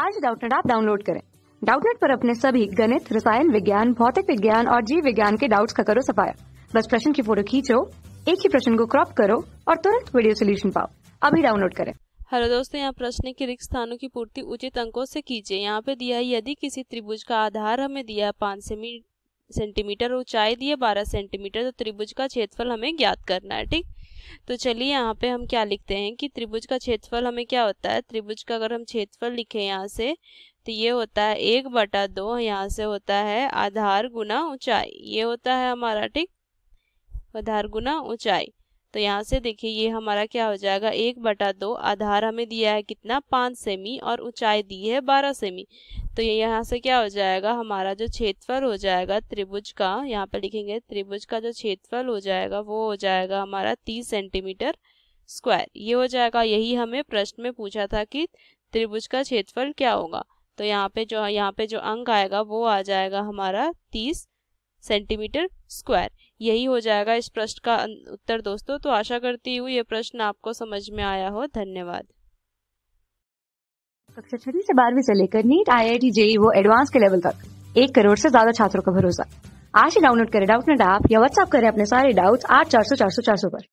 आज डाउटनेट आप डाउनलोड करें डाउटनेट पर अपने सभी गणित रसायन विज्ञान भौतिक विज्ञान और जीव विज्ञान के डाउट्स का करो सफाया बस प्रश्न की फोटो खींचो एक ही प्रश्न को क्रॉप करो और तुरंत वीडियो सोल्यूशन पाओ अभी डाउनलोड करें हेलो दोस्तों यहाँ प्रश्न के रिक्त स्थानों की पूर्ति उचित अंकों से कीजिए यहाँ पे दिया है यदि किसी त्रिभुज का आधार हमें दिया है पाँच सेमी सेंटीमीटर ऊंचाई दी है बारह सेंटीमीटर तो त्रिभुज का क्षेत्रफल हमें ज्ञात करना है ठीक तो चलिए यहाँ पे हम क्या लिखते हैं कि त्रिभुज का क्षेत्रफल हमें क्या होता है त्रिभुज का अगर हम क्षेत्रफल लिखें यहाँ से तो ये होता है एक बटा दो यहाँ से होता है आधार गुना ऊंचाई ये होता है हमारा ठीक आधार गुना ऊंचाई तो यहाँ से देखिए ये हमारा क्या हो जाएगा एक बटा दो आधार हमें दिया है कितना पाँच सेमी और ऊंचाई दी है बारह सेमी तो ये यहाँ से क्या हो जाएगा हमारा जो क्षेत्रफल हो जाएगा त्रिभुज का यहाँ पर लिखेंगे त्रिभुज का जो क्षेत्रफल हो जाएगा वो हो जाएगा हमारा तीस सेंटीमीटर स्क्वायर ये हो जाएगा यही हमें प्रश्न में पूछा था कि त्रिभुज का क्षेत्रफल क्या होगा तो यहाँ पे जो यहाँ पे जो अंक आएगा वो आ जाएगा हमारा तीस सेंटीमीटर स्क्वायर यही हो जाएगा इस प्रश्न का अं- उत्तर दोस्तों तो आशा करती हूँ ये प्रश्न आपको समझ में आया हो धन्यवाद कक्षा छठी से बारहवीं से लेकर NEET I I T JEE वो एडवांस के लेवल तक एक करोड़ से ज्यादा छात्रों का भरोसा आज ही डाउनलोड करें डाउट नेट ऐप या व्हाट्सएप करें अपने सारे डाउट्स आठ चार सौ चार सौ चार सौ पर